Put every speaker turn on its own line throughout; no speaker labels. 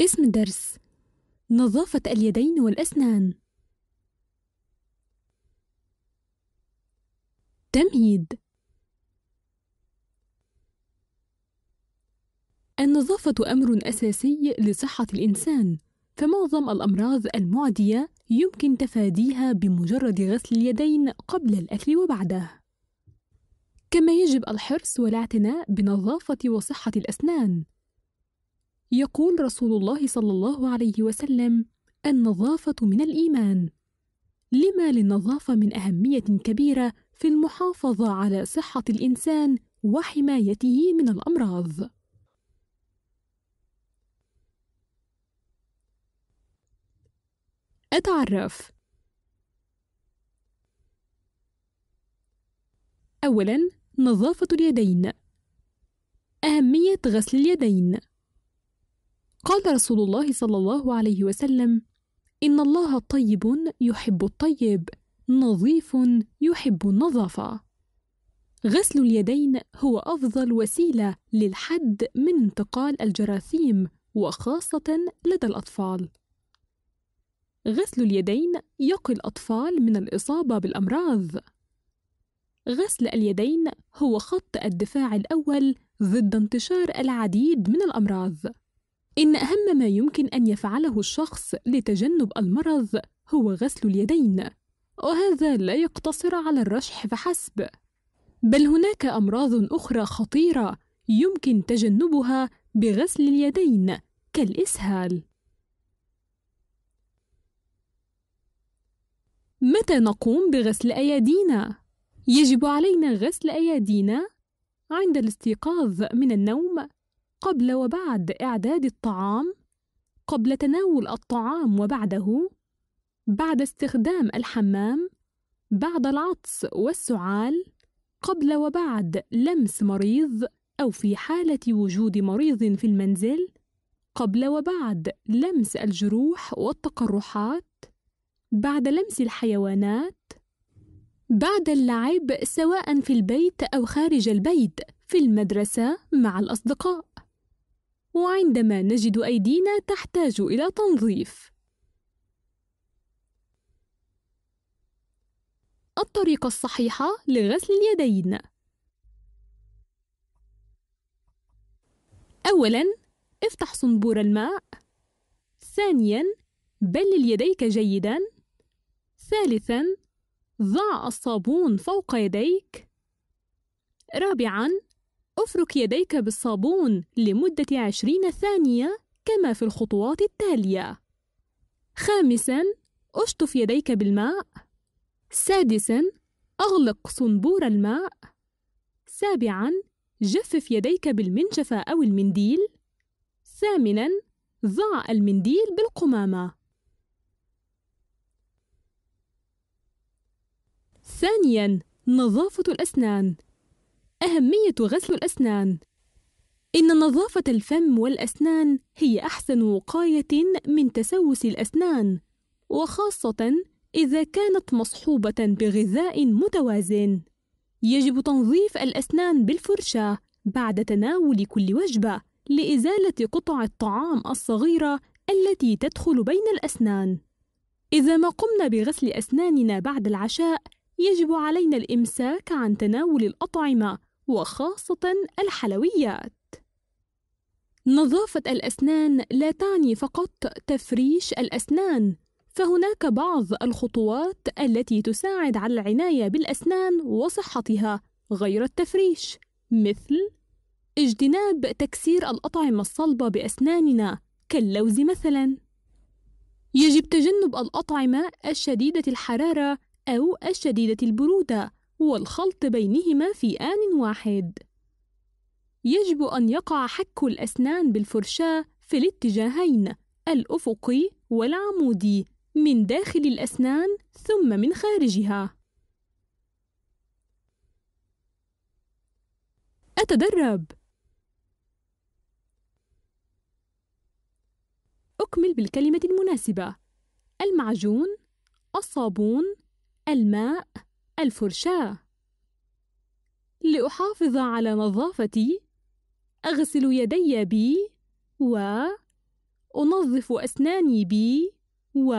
اسم درس نظافة اليدين والأسنان تمهيد النظافة أمر أساسي لصحة الإنسان فمعظم الأمراض المعدية يمكن تفاديها بمجرد غسل اليدين قبل الأكل وبعده كما يجب الحرص والاعتناء بنظافة وصحة الأسنان يقول رسول الله صلى الله عليه وسلم النظافه من الايمان لما للنظافه من اهميه كبيره في المحافظه على صحه الانسان وحمايته من الامراض اتعرف اولا نظافه اليدين اهميه غسل اليدين قال رسول الله صلى الله عليه وسلم ان الله طيب يحب الطيب نظيف يحب النظافه غسل اليدين هو افضل وسيله للحد من انتقال الجراثيم وخاصه لدى الاطفال غسل اليدين يقي الاطفال من الاصابه بالامراض غسل اليدين هو خط الدفاع الاول ضد انتشار العديد من الامراض إن أهم ما يمكن أن يفعله الشخص لتجنب المرض هو غسل اليدين، وهذا لا يقتصر على الرشح فحسب، بل هناك أمراض أخرى خطيرة يمكن تجنبها بغسل اليدين كالإسهال. متى نقوم بغسل أيادينا؟ يجب علينا غسل أيادينا عند الاستيقاظ من النوم قبل وبعد إعداد الطعام قبل تناول الطعام وبعده بعد استخدام الحمام بعد العطس والسعال قبل وبعد لمس مريض أو في حالة وجود مريض في المنزل قبل وبعد لمس الجروح والتقرحات بعد لمس الحيوانات بعد اللعب سواء في البيت أو خارج البيت في المدرسة مع الأصدقاء وعندما نجد أيدينا تحتاج إلى تنظيف الطريقة الصحيحة لغسل اليدين أولا افتح صنبور الماء ثانيا بلل يديك جيدا ثالثا ضع الصابون فوق يديك رابعا افرك يديك بالصابون لمدة عشرين ثانية كما في الخطوات التالية خامسا اشطف يديك بالماء سادسا اغلق صنبور الماء سابعا جفف يديك بالمنشفة أو المنديل ثامنا ضع المنديل بالقمامة ثانيا نظافة الأسنان أهمية غسل الأسنان إن نظافة الفم والأسنان هي أحسن وقاية من تسوس الأسنان وخاصة إذا كانت مصحوبة بغذاء متوازن يجب تنظيف الأسنان بالفرشاة بعد تناول كل وجبة لإزالة قطع الطعام الصغيرة التي تدخل بين الأسنان إذا ما قمنا بغسل أسناننا بعد العشاء يجب علينا الإمساك عن تناول الأطعمة وخاصة الحلويات. نظافة الأسنان لا تعني فقط تفريش الأسنان، فهناك بعض الخطوات التي تساعد على العناية بالأسنان وصحتها غير التفريش، مثل اجتناب تكسير الأطعمة الصلبة بأسناننا كاللوز مثلا. يجب تجنب الأطعمة الشديدة الحرارة أو الشديدة البرودة والخلط بينهما في آن واحد يجب أن يقع حك الأسنان بالفرشاة في الاتجاهين الأفقي والعمودي من داخل الأسنان ثم من خارجها أتدرب أكمل بالكلمة المناسبة المعجون الصابون الماء الفرشاة لأحافظ على نظافتي أغسل يدي بي و أنظف أسناني بي و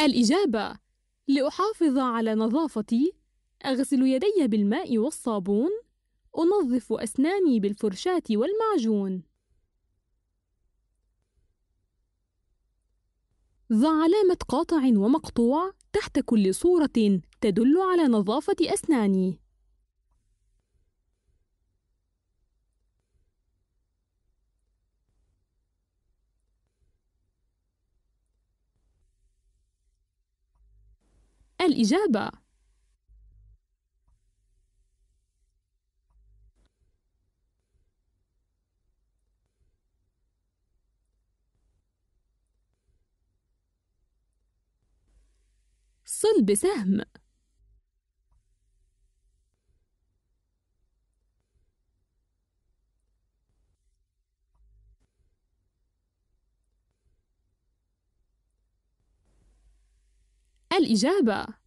الإجابة لأحافظ على نظافتي أغسل يدي بالماء والصابون أنظف أسناني بالفرشاة والمعجون ضع علامة قاطع ومقطوع تحت كل صورة تدل على نظافة أسناني الإجابة أفصل بسهم الإجابة